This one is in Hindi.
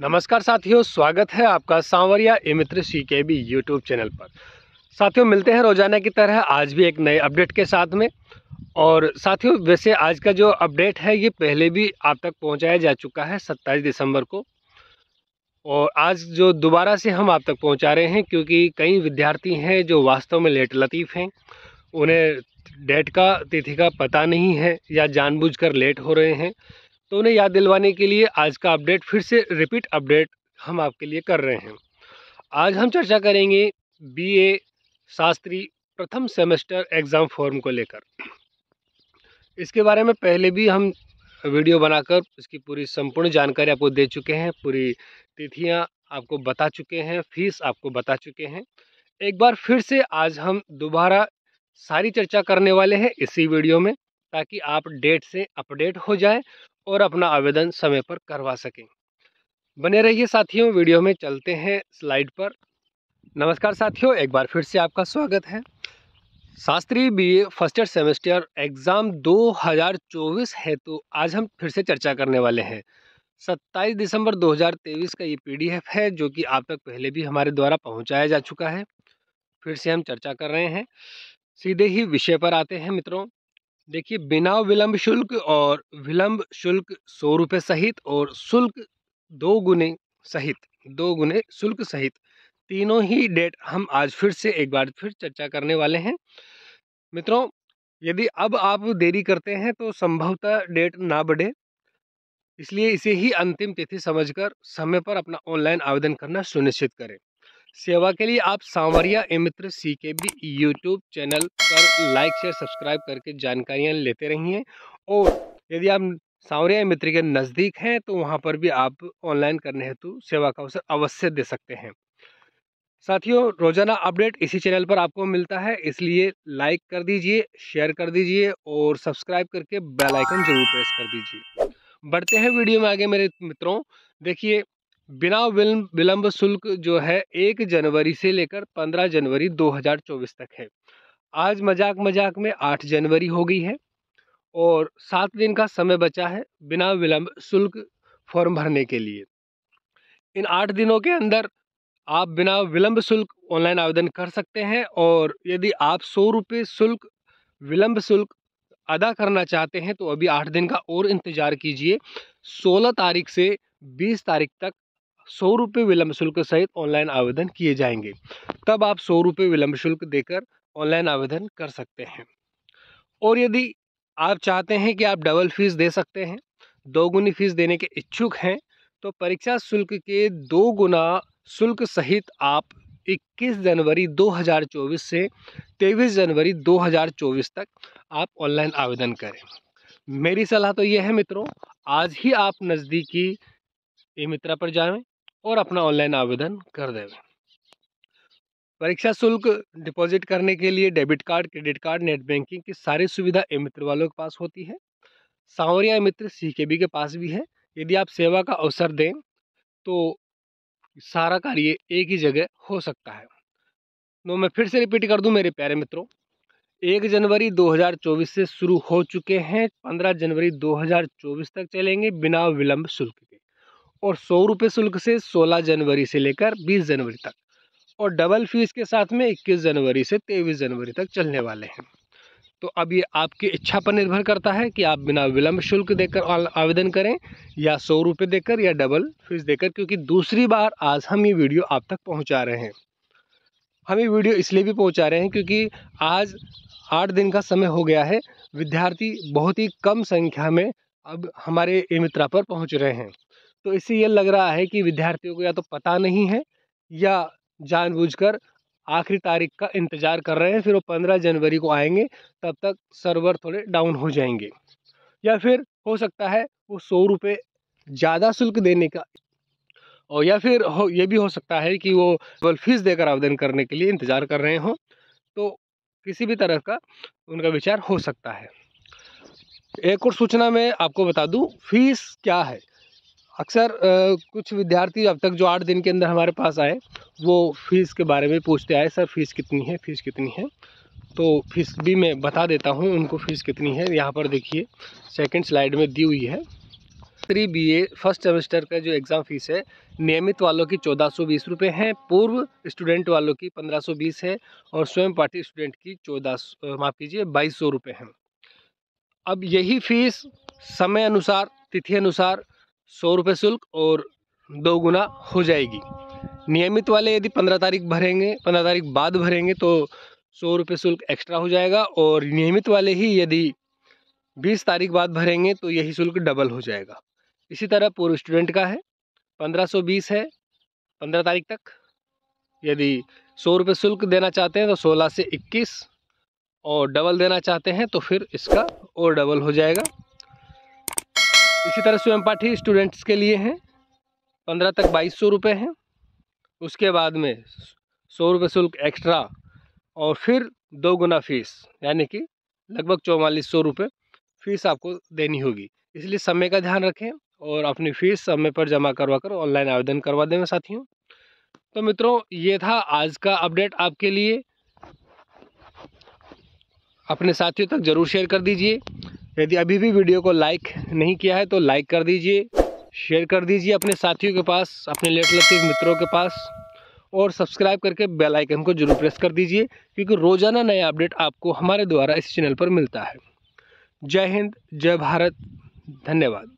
नमस्कार साथियों स्वागत है आपका सांवरिया इमित्र सी के बी यूट्यूब चैनल पर साथियों मिलते हैं रोजाना की तरह आज भी एक नए अपडेट के साथ में और साथियों वैसे आज का जो अपडेट है ये पहले भी आप तक पहुंचाया जा चुका है 27 दिसंबर को और आज जो दोबारा से हम आप तक पहुंचा रहे हैं क्योंकि कई विद्यार्थी हैं जो वास्तव में लेट लतीफ़ हैं उन्हें डेट का तिथि का पता नहीं है या जानबूझ लेट हो रहे हैं तो उन्हें याद दिलवाने के लिए आज का अपडेट फिर से रिपीट अपडेट हम आपके लिए कर रहे हैं आज हम चर्चा करेंगे बीए शास्त्री प्रथम सेमेस्टर एग्ज़ाम फॉर्म को लेकर इसके बारे में पहले भी हम वीडियो बनाकर इसकी पूरी संपूर्ण जानकारी आपको दे चुके हैं पूरी तिथियां आपको बता चुके हैं फीस आपको बता चुके हैं एक बार फिर से आज हम दोबारा सारी चर्चा करने वाले हैं इसी वीडियो में ताकि आप डेट से अपडेट हो जाए और अपना आवेदन समय पर करवा सकें बने रहिए साथियों वीडियो में चलते हैं स्लाइड पर नमस्कार साथियों एक बार फिर से आपका स्वागत है Shastri BA first year semester exam 2024 है तो आज हम फिर से चर्चा करने वाले हैं 27 दिसंबर 2023 का ये पीडीएफ है जो कि आप तक पहले भी हमारे द्वारा पहुंचाया जा चुका है फिर से हम चर्चा कर रहे हैं सीधे ही विषय पर आते हैं मित्रों देखिए बिना विलंब शुल्क और विलंब शुल्क सौ रुपये सहित और शुल्क दो गुने सहित दो गुने शुल्क सहित तीनों ही डेट हम आज फिर से एक बार फिर चर्चा करने वाले हैं मित्रों यदि अब आप देरी करते हैं तो संभवतः डेट ना बढ़े इसलिए इसे ही अंतिम तिथि समझकर समय पर अपना ऑनलाइन आवेदन करना सुनिश्चित करें सेवा के लिए आप सांवरिया Mitra C K B YouTube channel पर लाइक शेयर सब्सक्राइब करके जानकारियाँ लेते रहिए और यदि आप सांवरिया मित्र के नज़दीक हैं तो वहाँ पर भी आप ऑनलाइन करने हेतु सेवा का अवसर अवश्य दे सकते हैं साथियों रोजाना अपडेट इसी चैनल पर आपको मिलता है इसलिए लाइक कर दीजिए शेयर कर दीजिए और सब्सक्राइब करके बेलाइकन जरूर प्रेस कर दीजिए बढ़ते हैं वीडियो में आगे मेरे मित्रों देखिए बिना विलंब शुल्क जो है एक जनवरी से लेकर पंद्रह जनवरी 2024 तक है आज मजाक मजाक में आठ जनवरी हो गई है और सात दिन का समय बचा है बिना विलंब शुल्क फॉर्म भरने के लिए इन आठ दिनों के अंदर आप बिना विलंब शुल्क ऑनलाइन आवेदन कर सकते हैं और यदि आप सौ रुपये शुल्क विलंब शुल्क अदा करना चाहते हैं तो अभी आठ दिन का और इंतज़ार कीजिए सोलह तारीख से बीस तारीख तक सौ रुपये विलम्ब शुल्क सहित ऑनलाइन आवेदन किए जाएंगे तब आप सौ रुपये विलम्ब शुल्क देकर ऑनलाइन आवेदन कर सकते हैं और यदि आप चाहते हैं कि आप डबल फीस दे सकते हैं दोगुनी फीस देने के इच्छुक हैं तो परीक्षा शुल्क के दो गुना शुल्क सहित आप 21 जनवरी 2024 से 23 जनवरी 2024 तक आप ऑनलाइन आवेदन करें मेरी सलाह तो यह है मित्रों आज ही आप नज़दीकी ई मित्रा पर जाएं और अपना ऑनलाइन आवेदन कर देवे परीक्षा शुल्क डिपॉजिट करने के लिए debit card credit card net banking की सारी सुविधा ए मित्र वालों के पास होती है सांवरिया मित्र सी के बी के पास भी है यदि आप सेवा का अवसर दें तो सारा कार्य एक ही जगह हो सकता है तो मैं फिर से रिपीट कर दूं मेरे प्यारे मित्रों एक जनवरी 2024 से शुरू हो चुके हैं पंद्रह जनवरी 2024 तक चलेंगे बिना विलंब शुल्क और सौ रुपये शुल्क से सोलह जनवरी से लेकर बीस जनवरी तक और डबल फीस के साथ में इक्कीस जनवरी से तेईस जनवरी तक चलने वाले हैं तो अब ये आपकी इच्छा पर निर्भर करता है कि आप बिना विलंब शुल्क देकर आवेदन करें या सौ रुपये देकर या डबल फीस देकर क्योंकि दूसरी बार आज हम ये वीडियो आप तक पहुंचा रहे हैं हम ये वीडियो इसलिए भी पहुंचा रहे हैं क्योंकि आज आठ दिन का समय हो गया है विद्यार्थी बहुत ही कम संख्या में अब हमारे ई मित्रा पर पहुँच रहे हैं तो इससे ये लग रहा है कि विद्यार्थियों को या तो पता नहीं है या जानबूझकर आखिरी तारीख का इंतज़ार कर रहे हैं फिर वो पंद्रह जनवरी को आएंगे तब तक सर्वर थोड़े डाउन हो जाएंगे या फिर हो सकता है वो सौ रुपये ज़्यादा शुल्क देने का और या फिर हो ये भी हो सकता है कि वो केवल फीस देकर आवेदन करने के लिए इंतज़ार कर रहे हों तो किसी भी तरह का उनका विचार हो सकता है एक और सूचना मैं आपको बता दूं फीस क्या है अक्सर कुछ विद्यार्थी अब तक जो आठ दिन के अंदर हमारे पास आए वो फ़ीस के बारे में पूछते आए सर फ़ीस कितनी है फ़ीस कितनी है तो फीस भी मैं बता देता हूँ उनको फ़ीस कितनी है यहाँ पर देखिए सेकंड स्लाइड में दी हुई है three B A first semester का जो एग्ज़ाम फ़ीस है नियमित वालों की चौदह सौ बीस रुपये है पूर्व स्टूडेंट वालों की पंद्रह सौ बीस है और स्वयं पाठी स्टूडेंट की चौदह माफ़ कीजिए बाईस सौ रुपये हैं अब यही फ़ीस समय अनुसार तिथि अनुसार सौ रुपये शुल्क और दो गुना हो जाएगी नियमित वाले यदि पंद्रह तारीख भरेंगे पंद्रह तारीख बाद भरेंगे तो सौ रुपये शुल्क एक्स्ट्रा हो जाएगा और नियमित वाले ही यदि बीस तारीख बाद भरेंगे तो यही शुल्क डबल हो जाएगा इसी तरह पूर्व स्टूडेंट का है पंद्रह सौ बीस है पंद्रह तारीख तक यदि सौ रुपये शुल्क देना चाहते हैं तो सोलह से इक्कीस और डबल देना चाहते हैं तो फिर इसका और डबल हो जाएगा इसी तरह स्वयं पाठी स्टूडेंट्स के लिए हैं पंद्रह तक बाईस सौ रुपये हैं उसके बाद में सौ रुपये शुल्क एक्स्ट्रा और फिर दो गुना फीस यानी कि लगभग चौवालीस सौ रुपये फीस आपको देनी होगी इसलिए समय का ध्यान रखें और अपनी फ़ीस समय पर जमा करवा कर ऑनलाइन आवेदन करवा दें साथियों तो मित्रों ये था आज का अपडेट आपके लिए अपने साथियों तक ज़रूर शेयर कर दीजिए यदि अभी भी वीडियो को लाइक नहीं किया है तो लाइक कर दीजिए शेयर कर दीजिए अपने साथियों के पास अपने लेट लतीफ़ मित्रों के पास और सब्सक्राइब करके बेल आइकन को जरूर प्रेस कर दीजिए क्योंकि रोज़ाना नया अपडेट आपको हमारे द्वारा इस चैनल पर मिलता है जय हिंद जय भारत धन्यवाद